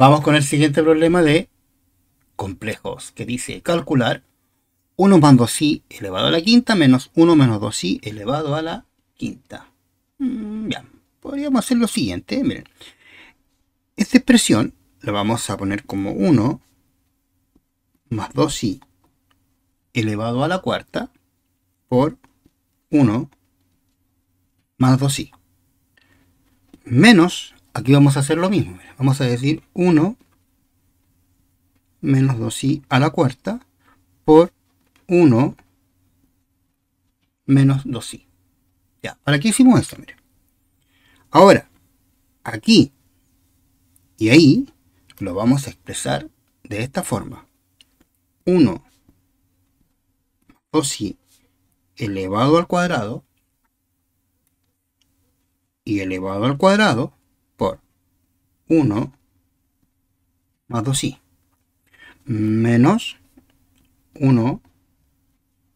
Vamos con el siguiente problema de complejos, que dice calcular 1 más 2i elevado a la quinta menos 1 menos 2i elevado a la quinta. Mm, bien, podríamos hacer lo siguiente. Miren, esta expresión la vamos a poner como 1 más 2i elevado a la cuarta por 1 más 2i menos Aquí vamos a hacer lo mismo. Vamos a decir 1 menos 2i a la cuarta por 1 menos 2i. Ya, ¿para qué hicimos esto? Mire. Ahora, aquí y ahí lo vamos a expresar de esta forma. 1 2i elevado al cuadrado y elevado al cuadrado 1 más 2i menos 1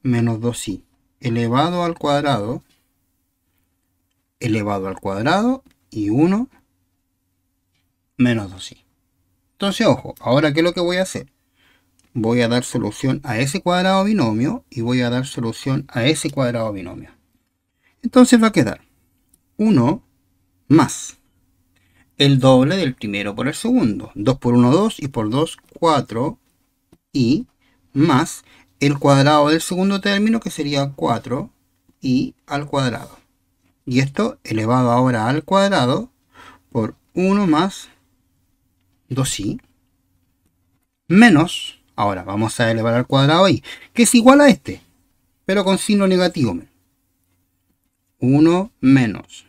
menos 2i elevado al cuadrado elevado al cuadrado y 1 menos 2i. Entonces, ojo, ahora qué es lo que voy a hacer. Voy a dar solución a ese cuadrado binomio y voy a dar solución a ese cuadrado binomio. Entonces va a quedar 1 más el doble del primero por el segundo. 2 por 1, 2 y por 2, 4 y más el cuadrado del segundo término que sería 4 i al cuadrado. Y esto elevado ahora al cuadrado por 1 más 2i menos, ahora vamos a elevar al cuadrado i, que es igual a este, pero con signo negativo. 1 menos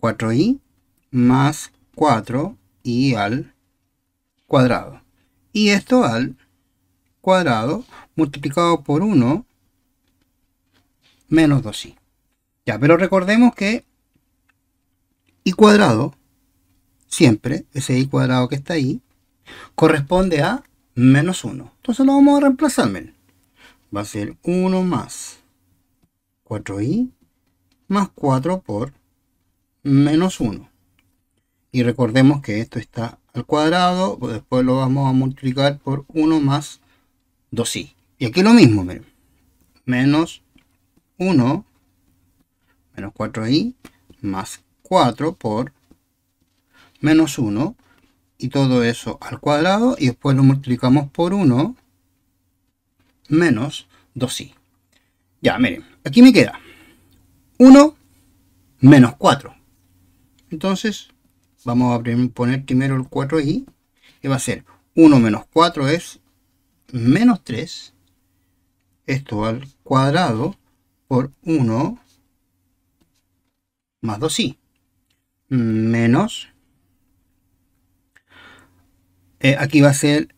4i más 4 i al cuadrado. Y esto al cuadrado multiplicado por 1 menos 2i. Ya, pero recordemos que i cuadrado, siempre, ese i cuadrado que está ahí, corresponde a menos 1. Entonces lo vamos a reemplazar, Va a ser 1 más 4i más 4 por menos 1. Y recordemos que esto está al cuadrado, pues después lo vamos a multiplicar por 1 más 2i. Y aquí lo mismo, miren. Menos 1 menos 4i más 4 por menos 1 y todo eso al cuadrado y después lo multiplicamos por 1 menos 2i. Ya, miren, aquí me queda 1 menos 4. Entonces, Vamos a poner primero el 4i, que va a ser 1 menos 4 es menos 3, esto al cuadrado, por 1 más 2i, menos, eh, aquí va a ser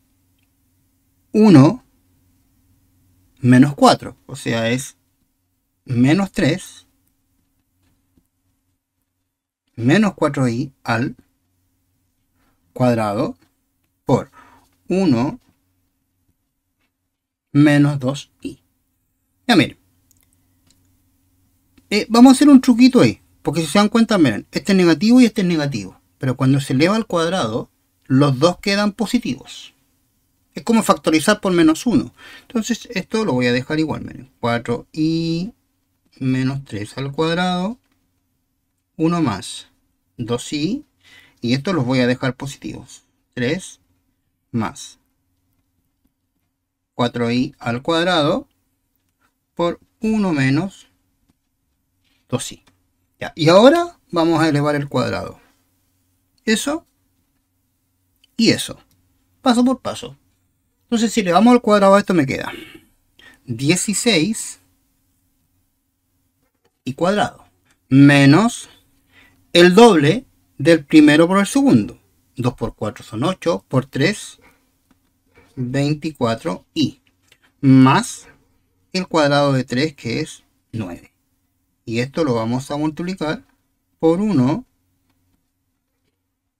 1 menos 4, o sea, es menos 3 menos 4i al cuadrado por 1 menos 2i. Ya miren. Eh, vamos a hacer un truquito ahí. Porque si se dan cuenta, miren, este es negativo y este es negativo. Pero cuando se eleva al cuadrado, los dos quedan positivos. Es como factorizar por menos 1. Entonces esto lo voy a dejar igual, miren. 4i menos 3 al cuadrado 1 más 2i, y esto los voy a dejar positivos, 3 más 4i al cuadrado por 1 menos 2i. y ahora vamos a elevar el cuadrado. Eso y eso. Paso por paso. Entonces si le vamos al cuadrado a esto me queda 16 y cuadrado menos el doble del primero por el segundo. 2 por 4 son 8, por 3, 24 i más el cuadrado de 3 que es 9. Y esto lo vamos a multiplicar por 1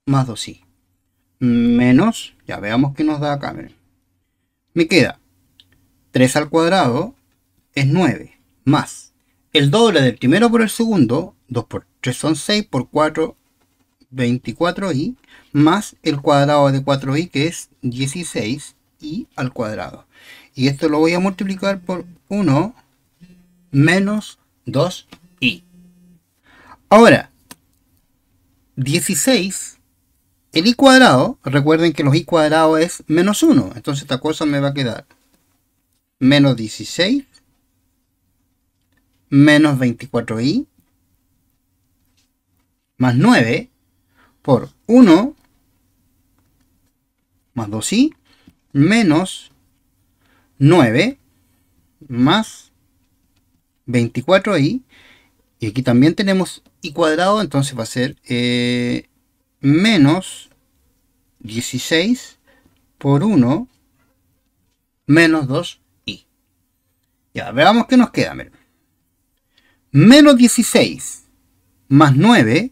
más 2i. Menos, ya veamos qué nos da acá. Miren. Me queda 3 al cuadrado es 9. Más el doble del primero por el segundo, 2 por 3, son 6 por 4, 24i, más el cuadrado de 4i que es 16i al cuadrado. Y esto lo voy a multiplicar por 1 menos 2i. Ahora, 16, el i cuadrado, recuerden que los i cuadrados es menos 1, entonces esta cosa me va a quedar menos 16 menos 24i más 9 por 1 más 2i menos 9 más 24i y aquí también tenemos i cuadrado entonces va a ser eh, menos 16 por 1 menos 2i ya veamos qué nos queda menos 16 más 9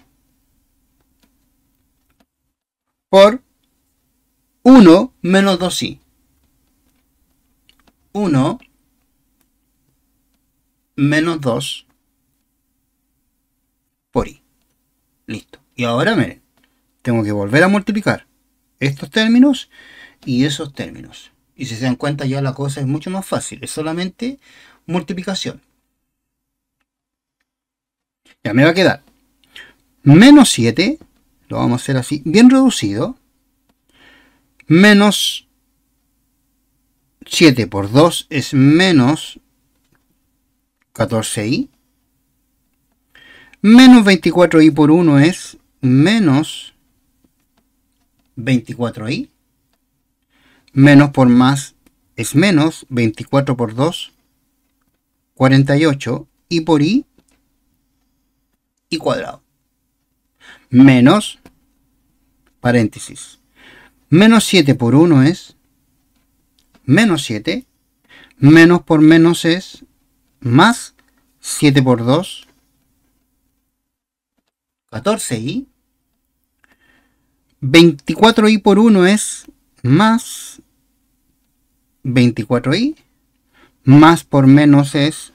por 1 menos 2i. 1 menos 2 por i. Listo. Y ahora miren, tengo que volver a multiplicar estos términos y esos términos. Y si se dan cuenta ya la cosa es mucho más fácil, es solamente multiplicación. Ya me va a quedar menos 7 lo vamos a hacer así, bien reducido, menos 7 por 2 es menos 14i, menos 24i por 1 es menos 24i, menos por más es menos 24 por 2, 48, i por i, y cuadrado. Menos paréntesis. Menos 7 por 1 es menos 7. Menos por menos es más 7 por 2. 14i. 24i por 1 es más 24i. Más por menos es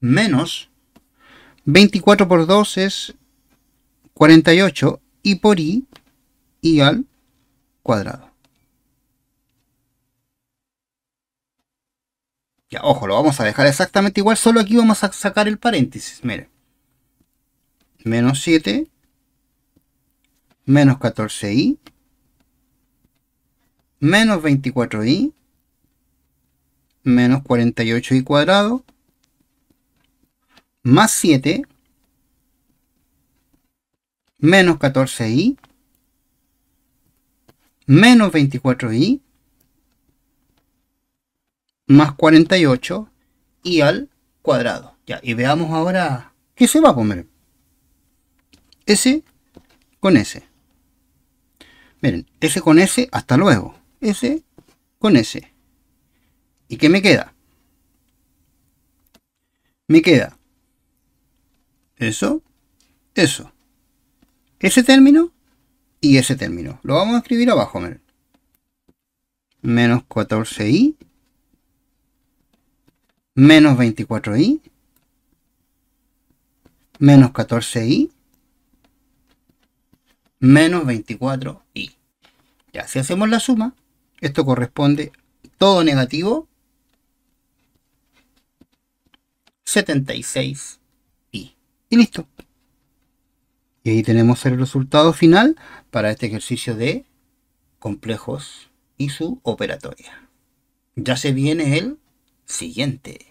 menos. 24 por 2 es 48. Y por i y al cuadrado. Ya, ojo, lo vamos a dejar exactamente igual, solo aquí vamos a sacar el paréntesis, miren. Menos 7, menos 14i, menos 24i, menos 48i cuadrado, más 7, menos 14i, menos 24i más 48 y al cuadrado. Ya, y veamos ahora qué se va a comer. S con S. Miren, S con S, hasta luego. S con S. ¿Y qué me queda? Me queda eso, eso. Ese término y ese término. Lo vamos a escribir abajo, Menos 14i. Menos 24i. Menos 14i. Menos 24i. Ya, si hacemos la suma, esto corresponde todo negativo 76i. Y listo. Y ahí tenemos el resultado final para este ejercicio de complejos y su operatoria. Ya se viene el siguiente.